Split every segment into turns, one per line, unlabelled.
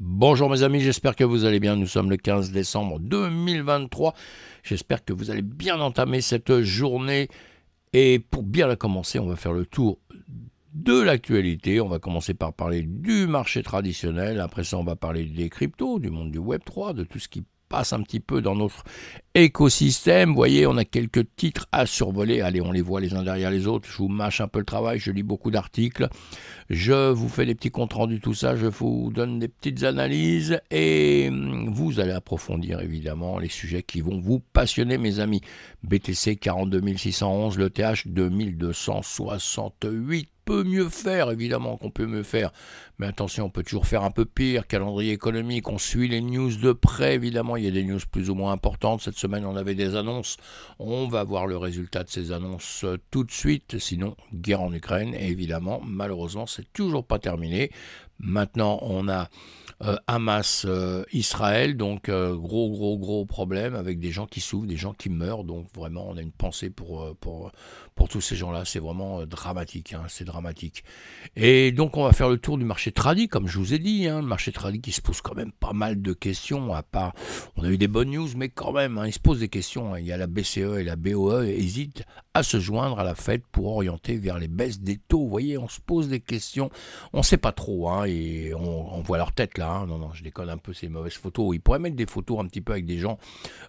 Bonjour mes amis, j'espère que vous allez bien. Nous sommes le 15 décembre 2023. J'espère que vous allez bien entamer cette journée. Et pour bien la commencer, on va faire le tour de l'actualité. On va commencer par parler du marché traditionnel. Après ça, on va parler des cryptos, du monde du Web 3, de tout ce qui passe un petit peu dans notre écosystème. Vous voyez, on a quelques titres à survoler. Allez, on les voit les uns derrière les autres. Je vous mâche un peu le travail, je lis beaucoup d'articles. Je vous fais des petits comptes rendus, tout ça. Je vous donne des petites analyses. Et hum, vous allez approfondir, évidemment, les sujets qui vont vous passionner, mes amis. BTC 42611, le TH 2268 peut mieux faire, évidemment qu'on peut mieux faire. Mais attention, on peut toujours faire un peu pire. Calendrier économique, on suit les news de près, évidemment. Il y a des news plus ou moins importantes. Cette semaine, on avait des annonces. On va voir le résultat de ces annonces euh, tout de suite. Sinon, guerre en Ukraine. évidemment, malheureusement, c'est toujours pas terminé Maintenant, on a euh, Hamas, euh, Israël, donc euh, gros, gros, gros problème avec des gens qui souffrent, des gens qui meurent. Donc vraiment, on a une pensée pour, pour, pour tous ces gens-là. C'est vraiment dramatique, hein, c'est dramatique. Et donc, on va faire le tour du marché tradi, comme je vous ai dit. Hein. le marché tradi qui se pose quand même pas mal de questions, à part, on a eu des bonnes news, mais quand même, hein, il se pose des questions. Il y a la BCE et la BOE hésitent à se joindre à la fête pour orienter vers les baisses des taux. Vous voyez, on se pose des questions. On ne sait pas trop et on, voit leur tête là. Hein. Non, non, je déconne un peu ces mauvaises photos. Ils pourraient mettre des photos un petit peu avec des gens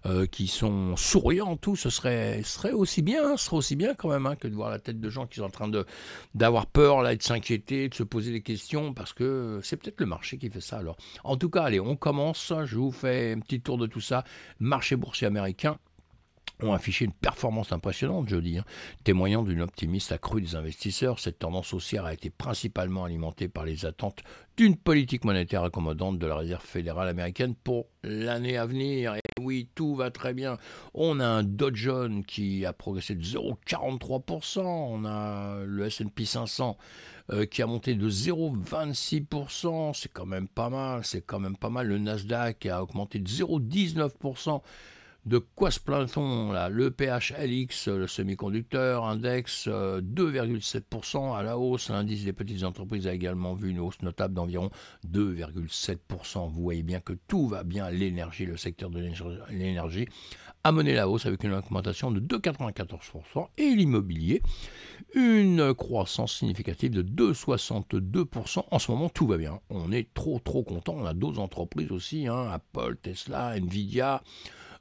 euh, qui sont souriants, tout. Ce serait, aussi bien, hein, ce serait aussi bien quand même hein, que de voir la tête de gens qui sont en train de d'avoir peur là, de s'inquiéter, de se poser des questions, parce que c'est peut-être le marché qui fait ça. Alors, en tout cas, allez, on commence. Je vous fais un petit tour de tout ça. Marché boursier américain ont affiché une performance impressionnante, jeudi, hein. témoignant d'une optimiste accrue des investisseurs. Cette tendance haussière a été principalement alimentée par les attentes d'une politique monétaire accommodante de la Réserve fédérale américaine pour l'année à venir. Et oui, tout va très bien. On a un Dow Jones qui a progressé de 0,43%. On a le S&P 500 euh, qui a monté de 0,26%. C'est quand même pas mal. C'est quand même pas mal. Le Nasdaq a augmenté de 0,19%. De quoi se plaint-on là Le PHLX, euh, le semi-conducteur, index 2,7% euh, à la hausse. L'indice des petites entreprises a également vu une hausse notable d'environ 2,7%. Vous voyez bien que tout va bien. L'énergie, le secteur de l'énergie a mené la hausse avec une augmentation de 2,94% et l'immobilier, une croissance significative de 2,62%. En ce moment, tout va bien. On est trop trop content. On a d'autres entreprises aussi, hein, Apple, Tesla, Nvidia.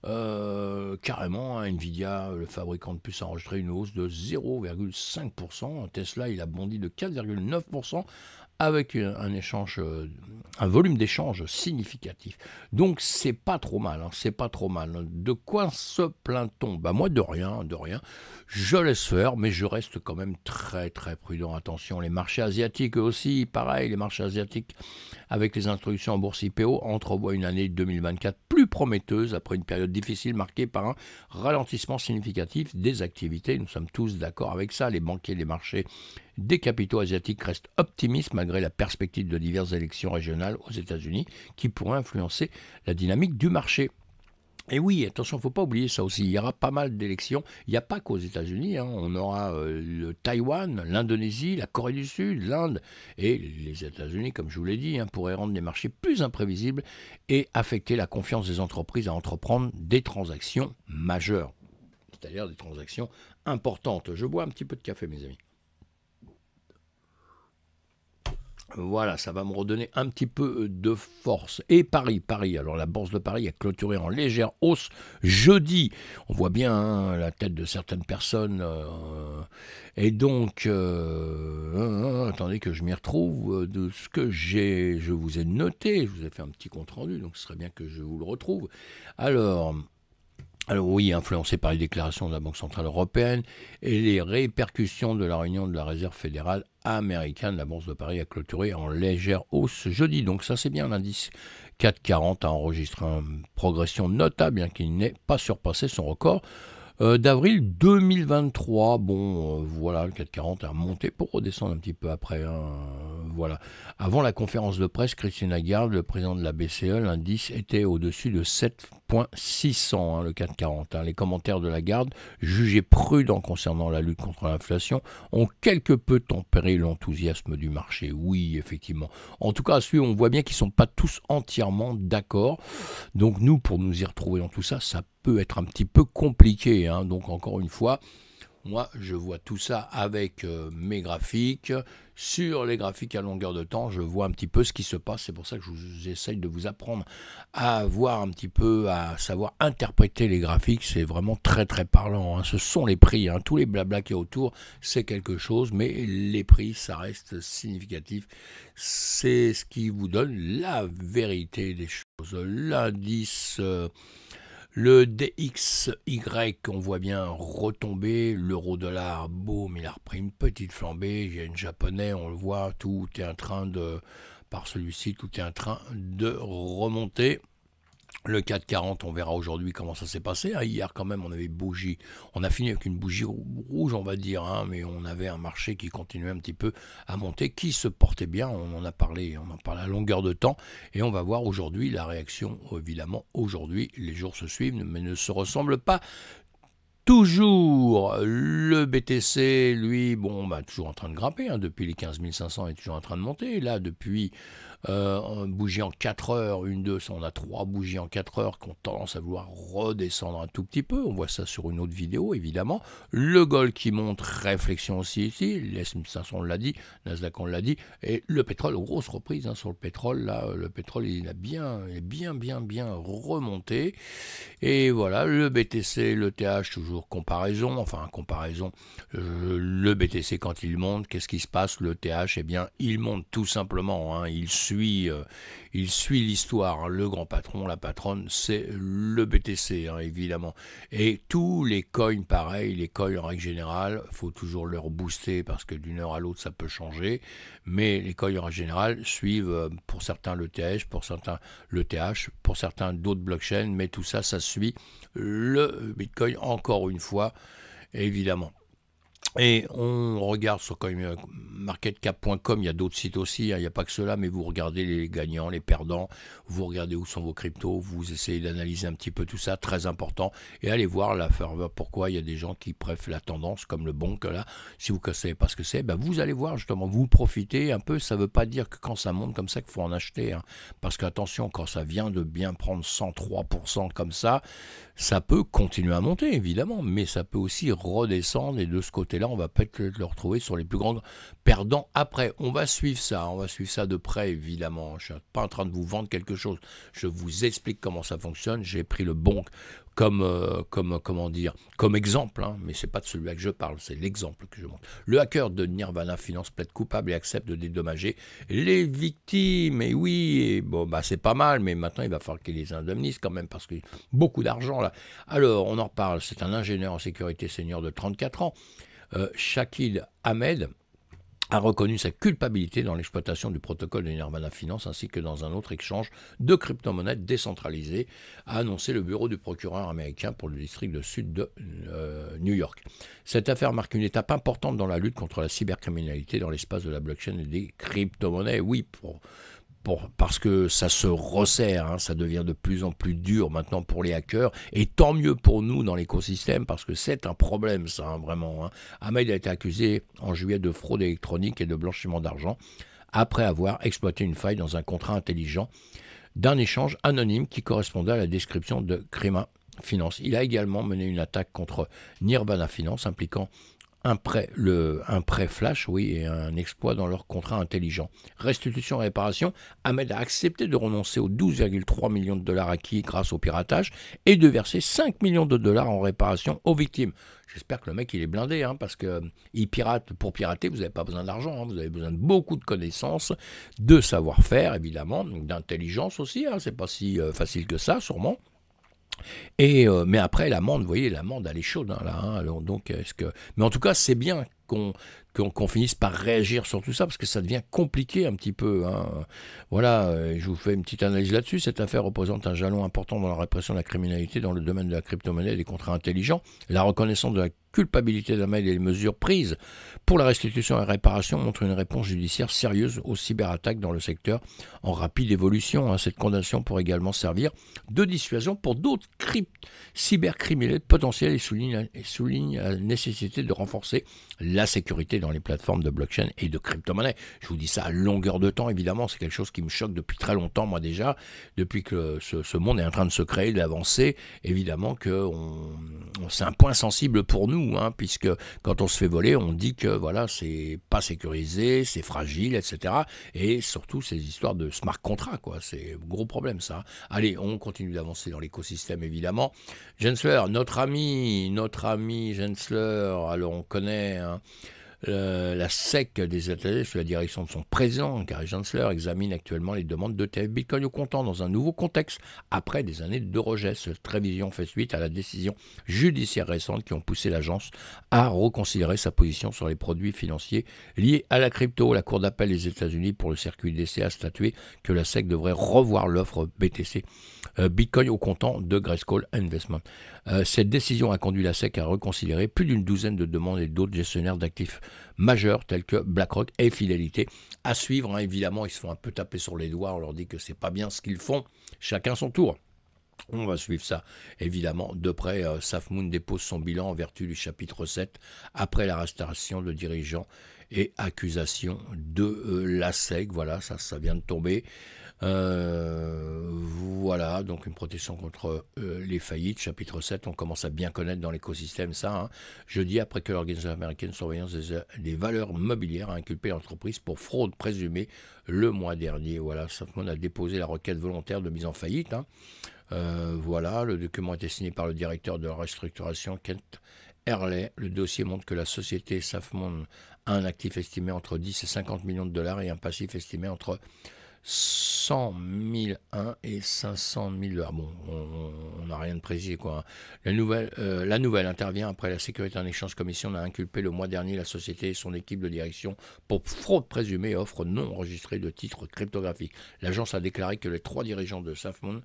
Euh, carrément, hein, Nvidia, euh, le fabricant de puces, a enregistré une hausse de 0,5%. Tesla, il a bondi de 4,9% avec euh, un échange, un volume d'échange significatif. Donc c'est pas trop mal, hein, c'est pas trop mal. De quoi se plaint-on Bah moi de rien, de rien. Je laisse faire, mais je reste quand même très très prudent. Attention, les marchés asiatiques aussi, pareil, les marchés asiatiques avec les instructions en bourse IPO entrevoient une année 2024 prometteuse après une période difficile marquée par un ralentissement significatif des activités. Nous sommes tous d'accord avec ça. Les banquiers des marchés des capitaux asiatiques restent optimistes malgré la perspective de diverses élections régionales aux États-Unis qui pourraient influencer la dynamique du marché. Et oui, attention, il ne faut pas oublier ça aussi. Il y aura pas mal d'élections. Il n'y a pas qu'aux États-Unis. Hein. On aura euh, le Taïwan, l'Indonésie, la Corée du Sud, l'Inde. Et les États-Unis, comme je vous l'ai dit, hein, pourraient rendre les marchés plus imprévisibles et affecter la confiance des entreprises à entreprendre des transactions majeures. C'est-à-dire des transactions importantes. Je bois un petit peu de café, mes amis. Voilà, ça va me redonner un petit peu euh, de force. Et Paris, Paris. Alors la bourse de Paris a clôturé en légère hausse jeudi. On voit bien hein, la tête de certaines personnes. Euh, et donc, euh, hein, hein, attendez que je m'y retrouve de ce que j'ai. Je vous ai noté. Je vous ai fait un petit compte rendu, donc ce serait bien que je vous le retrouve. Alors. Alors oui, influencé par les déclarations de la Banque Centrale Européenne et les répercussions de la réunion de la Réserve fédérale américaine, la Bourse de Paris a clôturé en légère hausse jeudi. Donc ça c'est bien l'indice 440 a enregistré une progression notable, bien qu'il n'ait pas surpassé son record. Euh, d'avril 2023. Bon, euh, voilà, le 440 a monté pour redescendre un petit peu après un... Hein, voilà. Avant la conférence de presse, Christine Lagarde, le président de la BCE, l'indice était au-dessus de 7,600, hein, le 440. Hein. Les commentaires de Lagarde, jugés prudents concernant la lutte contre l'inflation, ont quelque peu tempéré l'enthousiasme du marché. Oui, effectivement. En tout cas, on voit bien qu'ils ne sont pas tous entièrement d'accord. Donc nous, pour nous y retrouver dans tout ça, ça peut être un petit peu compliqué. Hein. Donc encore une fois, moi, je vois tout ça avec euh, mes graphiques, sur les graphiques à longueur de temps, je vois un petit peu ce qui se passe. C'est pour ça que je vous essaye de vous apprendre à voir un petit peu, à savoir interpréter les graphiques. C'est vraiment très très parlant. Hein. Ce sont les prix. Hein. Tous les blabla qui autour, c'est quelque chose, mais les prix, ça reste significatif. C'est ce qui vous donne la vérité des choses. L'indice. Euh, le DXY, on voit bien retomber, l'euro-dollar, boum, il a repris une petite flambée, il y a une japonais, on le voit, tout est en train de, par celui-ci, tout est en train de remonter. Le 440, on verra aujourd'hui comment ça s'est passé. Ah, hier, quand même, on avait bougie. On a fini avec une bougie rouge, on va dire, hein, mais on avait un marché qui continuait un petit peu à monter, qui se portait bien. On en a parlé, on en parle à longueur de temps. Et on va voir aujourd'hui la réaction. Évidemment, aujourd'hui, les jours se suivent, mais ne se ressemblent pas Toujours le BTC, lui, bon, bah, toujours en train de grimper, hein. depuis les 15 500 est toujours en train de monter. Là, depuis euh, bougie en 4 heures, une, deux, on a trois bougies en 4 heures qui ont tendance à vouloir redescendre un tout petit peu. On voit ça sur une autre vidéo, évidemment. Le Gold qui monte, réflexion aussi ici. L'ESM 500 on l'a dit. Nasdaq, on l'a dit. Et le pétrole, grosse reprise hein, sur le pétrole. Là, euh, le pétrole, il a bien, bien, bien, bien remonté. Et voilà, le BTC, le TH, toujours comparaison. Enfin, comparaison. Euh, le BTC, quand il monte, qu'est-ce qui se passe Le TH, et eh bien, il monte tout simplement. Hein. il suit euh, il suit l'histoire. Le grand patron, la patronne, c'est le BTC, hein, évidemment. Et tous les coins, pareil, les coins en règle générale, faut toujours leur booster parce que d'une heure à l'autre, ça peut changer. Mais les coins en règle générale suivent euh, pour certains le TH, pour certains le TH, pour certains d'autres blockchains, mais tout ça, ça suit le Bitcoin encore une fois, évidemment. Et on regarde sur euh, marketcap.com, il y a d'autres sites aussi, hein, il n'y a pas que cela, mais vous regardez les gagnants, les perdants, vous regardez où sont vos cryptos, vous essayez d'analyser un petit peu tout ça, très important, et allez voir la ferveur, pourquoi il y a des gens qui préfèrent la tendance, comme le bon que là, si vous ne savez pas ce que c'est, ben, vous allez voir justement, vous profitez un peu, ça ne veut pas dire que quand ça monte comme ça qu'il faut en acheter, hein. parce qu'attention, quand ça vient de bien prendre 103% comme ça, ça peut continuer à monter évidemment, mais ça peut aussi redescendre, et de ce côté, et là on va peut-être le retrouver sur les plus grands perdants après. On va suivre ça, on va suivre ça de près évidemment. Je ne suis pas en train de vous vendre quelque chose. Je vous explique comment ça fonctionne. J'ai pris le bon comme, euh, comme, euh, comment dire, comme exemple, hein, mais n'est pas de celui-là que je parle, c'est l'exemple que je montre. Le hacker de Nirvana Finance plaide coupable et accepte de dédommager les victimes. Et oui, bon, bah, c'est pas mal, mais maintenant il va falloir qu'il les indemnise quand même parce que beaucoup d'argent là. Alors, on en reparle. C'est un ingénieur en sécurité senior de 34 ans, euh, Shakil Ahmed a reconnu sa culpabilité dans l'exploitation du protocole de Nirvana Finance ainsi que dans un autre échange de crypto-monnaies décentralisées, a annoncé le bureau du procureur américain pour le district de sud de euh, New York. Cette affaire marque une étape importante dans la lutte contre la cybercriminalité dans l'espace de la blockchain et des crypto-monnaies. Oui, pour parce que ça se resserre, hein, ça devient de plus en plus dur maintenant pour les hackers, et tant mieux pour nous dans l'écosystème, parce que c'est un problème, ça, hein, vraiment. Hein. Ahmed a été accusé en juillet de fraude électronique et de blanchiment d'argent, après avoir exploité une faille dans un contrat intelligent d'un échange anonyme qui correspondait à la description de Crima Finance. Il a également mené une attaque contre Nirvana Finance impliquant un prêt, flash, oui, et un exploit dans leur contrat intelligent. Restitution et réparation, Ahmed a accepté de renoncer aux 12,3 millions de dollars acquis grâce au piratage et de verser 5 millions de dollars en réparation aux victimes. J'espère que le mec il est blindé, hein, parce que euh, il pirate pour pirater, vous n'avez pas besoin d'argent, hein, vous avez besoin de beaucoup de connaissances, de savoir-faire évidemment, d'intelligence aussi. Ce hein. c'est pas si euh, facile que ça, sûrement. Et, euh, mais après, l'amende, vous voyez, l'amende, elle est chaude. Hein, là, hein. donc, est-ce que... Mais en tout cas, c'est bien qu'on qu'on finisse par réagir sur tout ça, parce que ça devient compliqué un petit peu. Hein. Voilà, euh, je vous fais une petite analyse là-dessus. Cette affaire représente un jalon important dans la répression de la criminalité dans le domaine de la crypto-monnaie et des contrats intelligents. La reconnaissance de la culpabilité d'Amel et les mesures prises pour la restitution et réparation montrent une réponse judiciaire sérieuse aux cyberattaques dans le secteur en rapide évolution. Hein. Cette condamnation pourrait également servir de dissuasion pour d'autres cybercriminels potentiels et souligne, et souligne la nécessité de renforcer la sécurité dans les plateformes de blockchain et de crypto-monnaie. Je vous dis ça à longueur de temps, évidemment, c'est quelque chose qui me choque depuis très longtemps, moi déjà, depuis que ce, monde est en train de se créer, d'avancer, évidemment que on, c'est un point sensible pour nous, hein, puisque quand on se fait voler, on dit que voilà, c'est pas sécurisé, c'est fragile, etc. Et surtout ces histoires de smart contract, quoi, c'est gros problème ça. Allez, on continue d'avancer dans l'écosystème, évidemment. Gensler, notre ami, notre ami Gensler, alors on connaît. Hein, euh, la SEC des États-Unis, sous la direction de son président, Gary Gensler, examine actuellement les demandes d'ETF Bitcoin au comptant dans un nouveau contexte, après des années de rejet. Cette révision fait suite à la décision judiciaire récente qui ont poussé l'agence à reconsidérer sa position sur les produits financiers liés à la crypto. La Cour d'appel des États-Unis pour le circuit d'essai a statué que la SEC devrait revoir l'offre BTC euh, Bitcoin au comptant de Grayscale Investment. Euh, cette décision a conduit la SEC à reconsidérer plus d'une douzaine de demandes et d'autres gestionnaires d'actifs majeurs tels que BlackRock et Fidelity. À suivre, hein, évidemment, ils se font un peu taper sur les doigts, on leur dit que c'est pas bien ce qu'ils font, chacun son tour. On va suivre ça, évidemment, de près. Euh, Safmoon dépose son bilan en vertu du chapitre 7 après la restauration de dirigeants et accusation de euh, la SEC. Voilà, ça, ça vient de tomber. Euh, voilà, donc une protection contre euh, les faillites. Chapitre 7, on commence à bien connaître dans l'écosystème ça. Hein. Jeudi, après que l'organisation américaine de surveillance des, valeurs mobilières a inculpé l'entreprise pour fraude présumée le mois dernier. Voilà, Safmon a déposé la requête volontaire de mise en faillite. Hein. Euh, voilà, le document été signé par le directeur de la restructuration, Kent Herley. Le dossier montre que la société Safmon a un actif estimé entre 10 et 50 millions de dollars et un passif estimé entre 100 1 et 500 000. bon, on n'a rien de précis quoi. Hein. La nouvelle, euh, la nouvelle intervient après la Sécurité en échange commission a inculpé le mois dernier la société et son équipe de direction pour fraude présumée offre non enregistrée de titres cryptographiques. L'agence a déclaré que les trois dirigeants de Safmon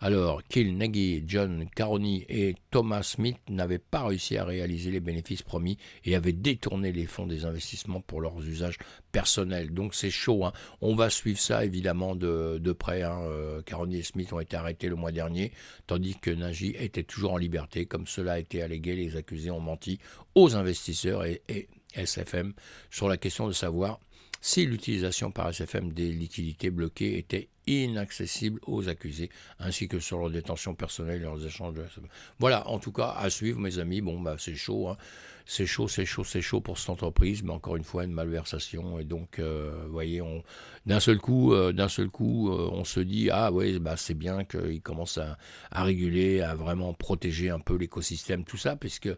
alors, Kill, Nagy, John Caroni et Thomas Smith n'avaient pas réussi à réaliser les bénéfices promis et avaient détourné les fonds des investissements pour leurs usages personnels. Donc c'est chaud. Hein. On va suivre ça évidemment de, près. Hein. Euh, Caroni et Smith ont été arrêtés le mois dernier, tandis que Nagy était toujours en liberté. Comme cela a été allégué, les accusés ont menti aux investisseurs et, et SFM sur la question de savoir si l'utilisation par SFM des liquidités bloquées était inaccessible aux accusés, ainsi que sur leur détention personnelle et leurs échanges de Voilà, en tout cas, à suivre, mes amis. Bon, bah, c'est chaud. Hein c'est chaud, c'est chaud, c'est chaud pour cette entreprise, mais encore une fois, une malversation. Et donc, euh, vous voyez, d'un seul coup, euh, d'un seul coup euh, on se dit, ah ouais, bah, c'est bien qu'ils commencent à, réguler, à vraiment protéger un peu l'écosystème, tout ça, puisque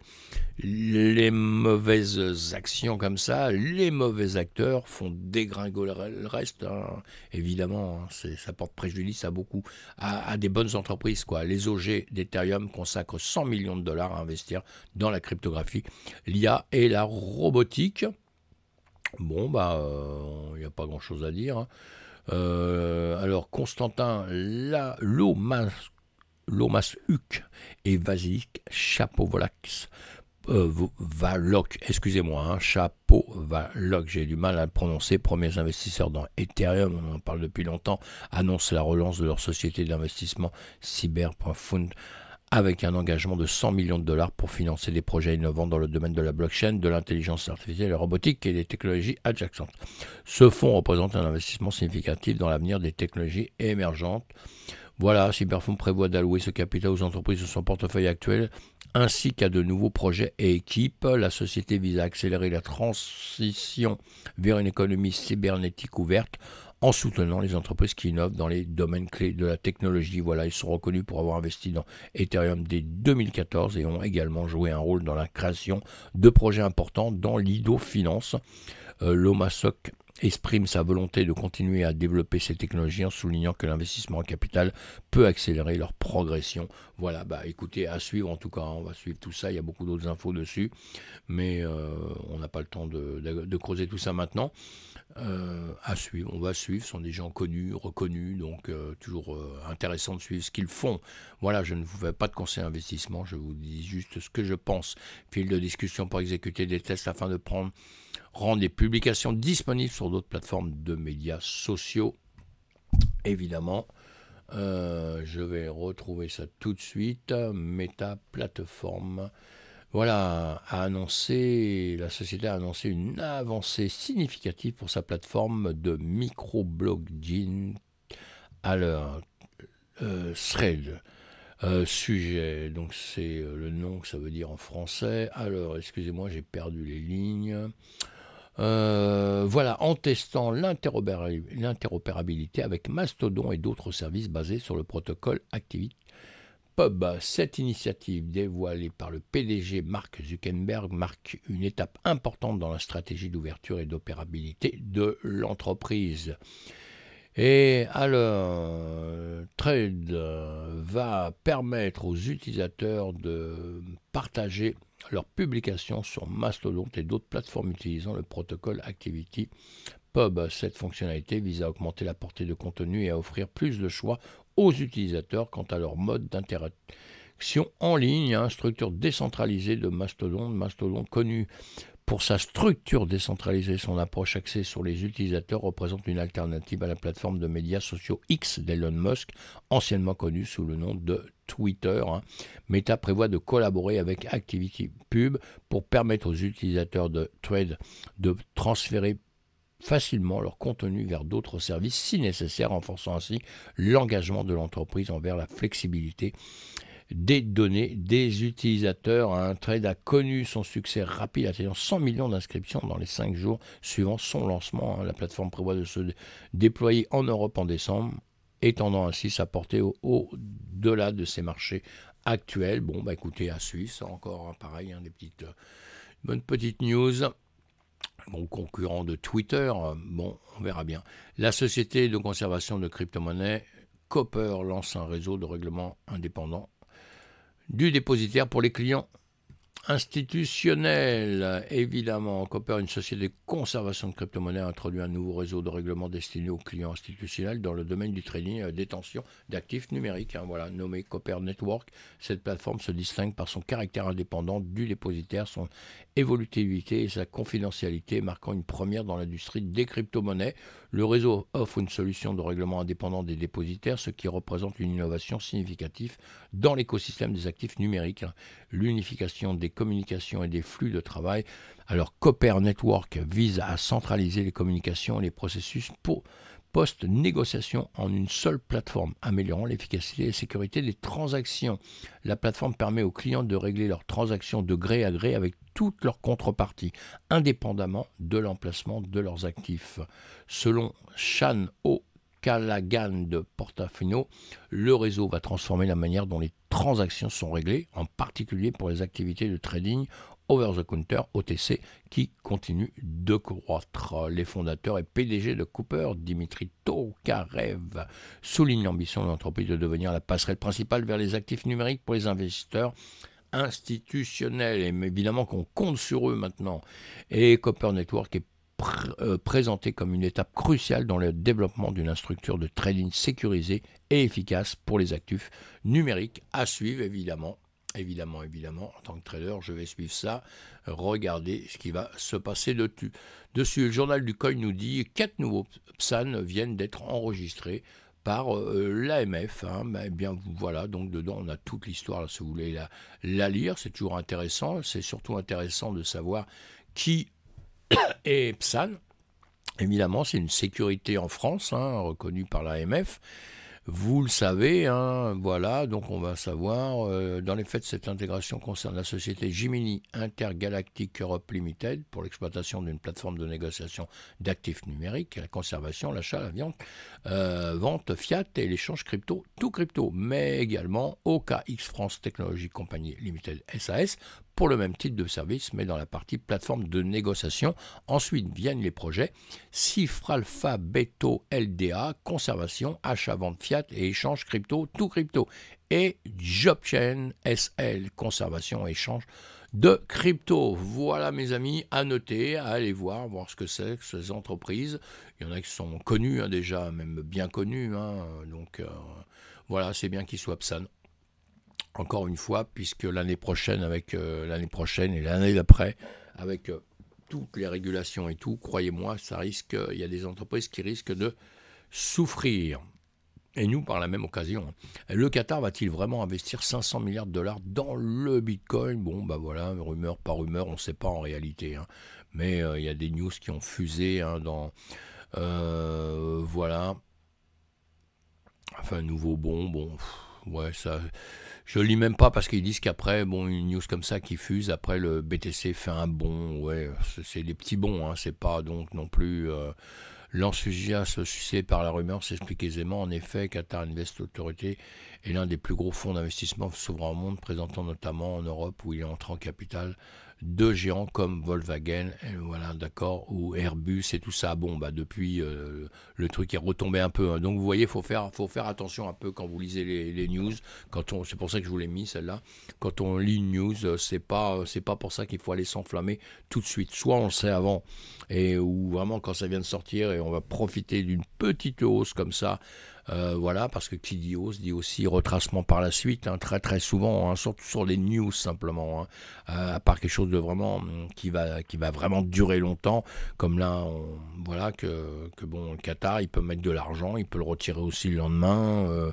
les mauvaises actions comme ça, les mauvais acteurs font dégringoler le reste, hein. évidemment, hein, ça porte préjudice à beaucoup, à, des bonnes entreprises. Quoi. Les OG d'Ethereum consacrent 100 millions de dollars à investir dans la cryptographie l'IA et la robotique. Bon, bah, il euh, n'y a pas grand-chose à dire. Hein. Euh, alors, Constantin Lomas, Huc et Vasilik Chapeau Valoc, excusez-moi, hein, chapeau Valoc, j'ai du mal à le prononcer. Premiers investisseurs dans Ethereum, on en parle depuis longtemps, annoncent la relance de leur société d'investissement cyber.fund avec un engagement de 100 millions de dollars pour financer des projets innovants dans le domaine de la blockchain, de l'intelligence artificielle, la robotique et des technologies adjacentes. Ce fonds représente un investissement significatif dans l'avenir des technologies émergentes. Voilà, Cyberfonds prévoit d'allouer ce capital aux entreprises de son portefeuille actuel ainsi qu'à de nouveaux projets et équipes. La société vise à accélérer la transition vers une économie cybernétique ouverte en soutenant les entreprises qui innovent dans les domaines clés de la technologie. Voilà, ils sont reconnus pour avoir investi dans Ethereum dès 2014 et ont également joué un rôle dans la création de projets importants dans l'IDO Finance. Euh, L'OMASOC exprime sa volonté de continuer à développer ces technologies en soulignant que l'investissement en capital peut accélérer leur progression. Voilà, bah écoutez, à suivre en tout cas, on va suivre tout ça, il y a beaucoup d'autres infos dessus, mais euh, on n'a pas le temps de, creuser tout ça maintenant. Euh, à suivre, on va suivre, ce sont des gens connus, reconnus, donc euh, toujours intéressant de suivre ce qu'ils font. Voilà, je ne vous fais pas de conseil investissement, je vous dis juste ce que je pense. Fil de discussion pour exécuter des tests afin de prendre rendre des publications disponibles sur d'autres plateformes de médias sociaux, évidemment. Euh, je vais retrouver ça tout de suite. Meta plateforme. Voilà, annoncé, la société a annoncé une avancée significative pour sa plateforme de microblogging à leur euh, euh, sujet, donc c'est euh, le nom que ça veut dire en français. Alors, excusez-moi, j'ai perdu les lignes. Euh, voilà, en testant l'interopérabilité avec Mastodon et d'autres services basés sur le protocole Activity Pub. Cette initiative dévoilée par le PDG Mark Zuckerberg marque une étape importante dans la stratégie d'ouverture et d'opérabilité de l'entreprise. Et alors, Trade euh, va permettre aux utilisateurs de partager leurs publications sur Mastodon et d'autres plateformes utilisant le protocole Activity Pub. Cette fonctionnalité vise à augmenter la portée de contenu et à offrir plus de choix aux utilisateurs quant à leur mode d'interaction en ligne, une hein, structure décentralisée de Mastodon, Mastodon connu pour sa structure décentralisée, son approche axée sur les utilisateurs représente une alternative à la plateforme de médias sociaux X d'Elon Musk, anciennement connue sous le nom de Twitter. Hein. Meta prévoit de collaborer avec ActivityPub pour permettre aux utilisateurs de Trade de transférer facilement leur contenu vers d'autres services si nécessaire, renforçant ainsi l'engagement de l'entreprise envers la flexibilité des données des utilisateurs. Un trade a connu son succès rapide, atteignant 100 millions d'inscriptions dans les 5 jours suivant son lancement. Hein. La plateforme prévoit de se déployer en Europe en décembre, étendant ainsi sa portée au-delà de ses marchés actuels. Bon, bah écoutez, à Suisse, encore hein, pareil, hein, des petites, euh, bonnes petites news bon concurrent de Twitter, euh, bon, on verra bien. La société de conservation de crypto-monnaies Copper lance un réseau de règlement indépendant du dépositaire pour les clients institutionnels. Évidemment, Copper, une société de conservation de crypto-monnaies, introduit un nouveau réseau de règlements destiné aux clients institutionnels dans le domaine du trading et euh, détention d'actifs numériques. Hein, voilà, nommé Copper Network, cette plateforme se distingue par son caractère indépendant du dépositaire, son évolutivité et sa confidentialité, marquant une première dans l'industrie des crypto-monnaies. Le réseau offre une solution de règlement indépendant des dépositaires, ce qui représente une innovation significative dans l'écosystème des actifs numériques. L'unification des communications et des flux de travail. Alors Copper Network vise à centraliser les communications et les processus pour post-négociation en une seule plateforme, améliorant l'efficacité et la sécurité des transactions. La plateforme permet aux clients de régler leurs transactions de gré à gré avec toutes leurs contreparties, indépendamment de l'emplacement de leurs actifs. Selon Shan O. de Portafino, le réseau va transformer la manière dont les transactions sont réglées, en particulier pour les activités de trading over-the-counter, OTC, qui continue de croître. Les fondateurs et PDG de Cooper, Dimitri Tokarev, soulignent l'ambition de l'entreprise de devenir la passerelle principale vers les actifs numériques pour les investisseurs institutionnels. Et évidemment qu'on compte sur eux maintenant. Et Cooper Network est euh, présenté comme une étape cruciale dans le développement d'une structure de trading sécurisée et efficace pour les actifs numériques. À suivre évidemment évidemment, évidemment, en tant que trader, je vais suivre ça, regarder ce qui va se passer dessus. le journal du coin nous dit quatre nouveaux PSAN viennent d'être enregistrés par euh, l'AMF. Hein, ben, bien voilà, donc dedans on a toute l'histoire. Si vous voulez la, lire, c'est toujours intéressant. C'est surtout intéressant de savoir qui est PSAN. Évidemment, c'est une sécurité en France, hein, reconnue par l'AMF. Vous le savez, hein, voilà, donc on va savoir. Euh, dans les faits, cette intégration concerne la société Gemini Intergalactic Europe Limited pour l'exploitation d'une plateforme de négociation d'actifs numériques, la conservation, l'achat, la viande, euh, vente fiat et l'échange crypto, tout crypto, mais également OKX France Technology Company Limited SAS pour le même type de service, mais dans la partie plateforme de négociation. Ensuite viennent les projets Cifra, Alpha, Beto, LDA, conservation, achat-vente fiat et échange crypto, tout crypto. Et JobChain SL, conservation, échange de crypto. Voilà mes amis, à noter, à aller voir, voir ce que c'est que ces entreprises. Il y en a qui sont connues hein, déjà, même bien connues. Hein. donc euh, voilà, c'est bien qu'ils soient PSAN encore une fois, puisque l'année prochaine, avec euh, l'année prochaine et l'année d'après, avec euh, toutes les régulations et tout, croyez-moi, ça risque. Euh, il y a des entreprises qui risquent de souffrir. Et nous, par la même occasion, hein. le Qatar va-t-il vraiment investir 500 milliards de dollars dans le Bitcoin Bon, bah voilà, rumeur par rumeur, on ne sait pas en réalité. Hein. Mais il y a des news qui ont fusé hein, dans... voilà. Enfin, nouveau bon, bon... ouais, ça... Je lis même pas parce qu'ils disent qu'après, bon, une news comme ça qui fuse, après le BTC fait un bon, Ouais, c'est des petits bons, hein, c'est pas donc non plus. Euh, L'enthousiasme suscité par la rumeur s'explique aisément. En effet, Qatar Invest Authority est l'un des plus gros fonds d'investissement souverain au monde, présentant notamment en Europe où il est entré en capital deux géants comme Volkswagen, voilà, d'accord, ou Airbus et tout ça. Bon, bah depuis, euh, le truc est retombé un peu. Hein. Donc vous voyez, faut faire, faut faire attention un peu quand vous lisez les, news. Quand on, c'est pour ça que je vous l'ai mis celle-là. Quand on lit une news, euh, c'est pas, euh, c'est pas pour ça qu'il faut aller s'enflammer tout de suite. Soit on le sait avant, et ou vraiment quand ça vient de sortir et on va profiter d'une petite hausse comme ça euh, voilà, parce que qui dit dit aussi retracement par la suite, hein, très très souvent, hein, surtout sur les news simplement, hein, euh, à part quelque chose de vraiment hum, qui va, qui va vraiment durer longtemps, comme là, on, voilà, que, que bon, le Qatar, il peut mettre de l'argent, il peut le retirer aussi le lendemain, euh,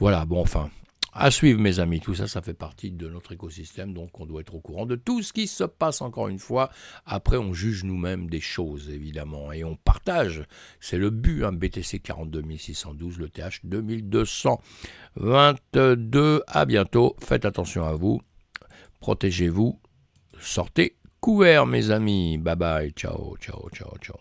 voilà, bon, enfin, à suivre, mes amis, tout ça, ça fait partie de notre écosystème, donc on doit être au courant de tout ce qui se passe, encore une fois. Après, on juge nous-mêmes des choses, évidemment, et on partage. C'est le but, un BTC 42612, le TH 2222. À bientôt, faites attention à vous, protégez-vous, sortez couverts, mes amis. Bye bye, ciao, ciao, ciao, ciao.